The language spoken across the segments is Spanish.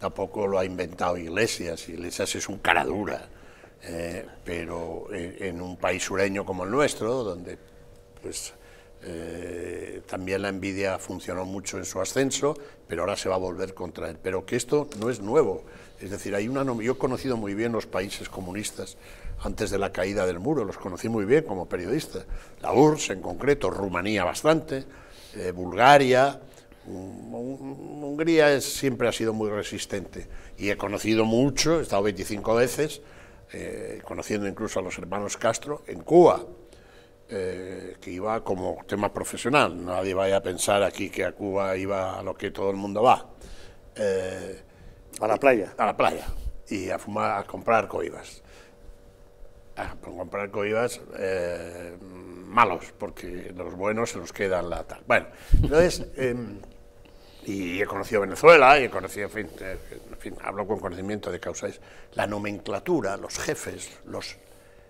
tampoco lo ha inventado Iglesias, Iglesias es un cara dura, eh, pero en, un país sureño como el nuestro, donde pues, eh, también la envidia funcionó mucho en su ascenso, pero ahora se va a volver contra él. Pero que esto no es nuevo, es decir, hay una, yo he conocido muy bien los países comunistas antes de la caída del muro, los conocí muy bien como periodista, la URSS en concreto, Rumanía bastante, eh, Bulgaria, Mm, Hungría siempre ha sido muy resistente y he conocido mucho, he estado 25 veces, eh, conociendo incluso a los hermanos Castro en Cuba, eh, que iba como tema profesional. Nadie vaya a pensar aquí que a Cuba iba a lo que todo el mundo va. Eh, a la playa. A la playa. Y a fumar, a comprar coibas. A ah, comprar coibas malos, porque los buenos se los quedan la tal. Bueno, entonces, em, y he conocido Venezuela, y he conocido, en fin, eh, fin, hablo con conocimiento de causa, la nomenclatura, los jefes, los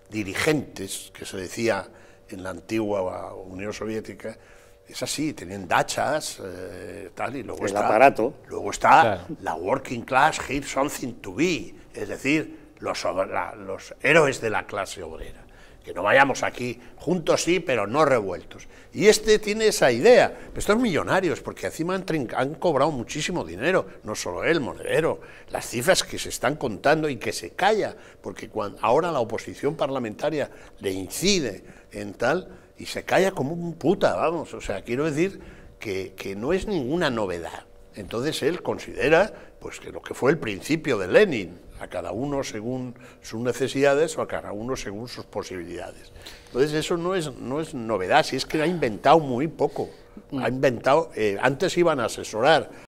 dirigentes, que se decía en la antigua Unión Soviética, es así, tenían dachas, eh, tal, y luego está... aparato. Luego está la working class, here something to be, es decir, los, los héroes de la clase obrera que no vayamos aquí juntos sí, pero no revueltos. Y este tiene esa idea. Estos millonarios, porque encima han, han, cobrado muchísimo dinero, no solo él, Monedero, las cifras que se están contando y que se calla, porque cuando, ahora la oposición parlamentaria le incide en tal y se calla como un puta, vamos. O sea, quiero decir que no es ninguna novedad. Entonces él considera pues, que lo que fue el principio de Lenin, a cada uno según sus necesidades o a cada uno según sus posibilidades. Entonces eso no es, novedad, si es que ha inventado muy poco. Ha inventado, eh, antes iban a asesorar